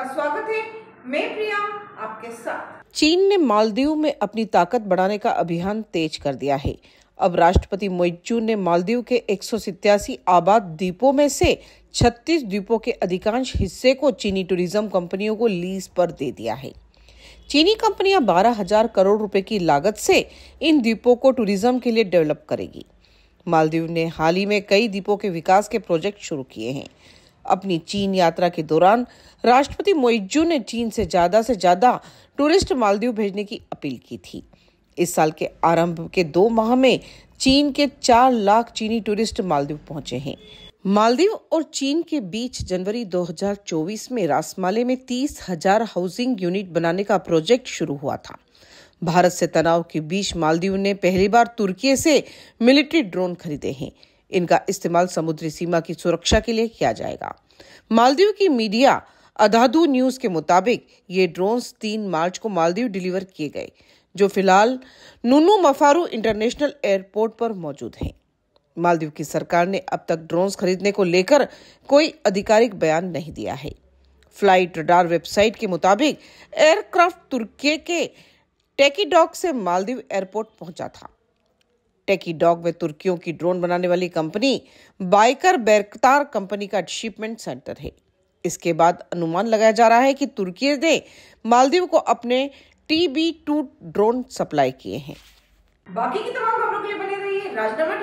आपका स्वागत है मैं प्रिया आपके साथ चीन ने मालदीव में अपनी ताकत बढ़ाने का अभियान तेज कर दिया है अब राष्ट्रपति मोइचू ने मालदीव के एक आबाद द्वीपों में से 36 द्वीपों के अधिकांश हिस्से को चीनी टूरिज्म कंपनियों को लीज पर दे दिया है चीनी कंपनियां हजार करोड़ रुपए की लागत से इन द्वीपों को टूरिज्म के लिए डेवलप करेगी मालदीव ने हाल ही में कई द्वीपों के विकास के प्रोजेक्ट शुरू किए हैं अपनी चीन यात्रा के दौरान राष्ट्रपति मोइजू ने चीन से ज्यादा से ज्यादा टूरिस्ट मालदीव भेजने की अपील की थी इस साल के आरंभ के दो माह में चीन के चार लाख चीनी टूरिस्ट मालदीव पहुंचे हैं मालदीव और चीन के बीच जनवरी 2024 में रासमाले में तीस हजार हाउसिंग यूनिट बनाने का प्रोजेक्ट शुरू हुआ था भारत से तनाव के बीच मालदीव ने पहली बार तुर्की से मिलिट्री ड्रोन खरीदे हैं इनका इस्तेमाल समुद्री सीमा की सुरक्षा के लिए किया जाएगा मालदीव की मीडिया अधादू न्यूज के मुताबिक ये ड्रोन तीन मार्च को मालदीव डिलीवर किए गए जो फिलहाल नूनू मफारू इंटरनेशनल एयरपोर्ट पर मौजूद हैं मालदीव की सरकार ने अब तक ड्रोन्स खरीदने को लेकर कोई आधिकारिक बयान नहीं दिया है फ्लाइट रडार वेबसाइट के मुताबिक एयरक्राफ्ट तुर्की के टेकीडॉक से मालदीव एयरपोर्ट पहुंचा था टेकी डॉग में तुर्कियों की ड्रोन बनाने वाली कंपनी बाइकर बैरकतार कंपनी का शिपमेंट सेंटर है इसके बाद अनुमान लगाया जा रहा है कि तुर्की ने मालदीव को अपने T B two drone supply किए हैं बाकी की तमाम खबरों के लिए बने रहिए राजनगर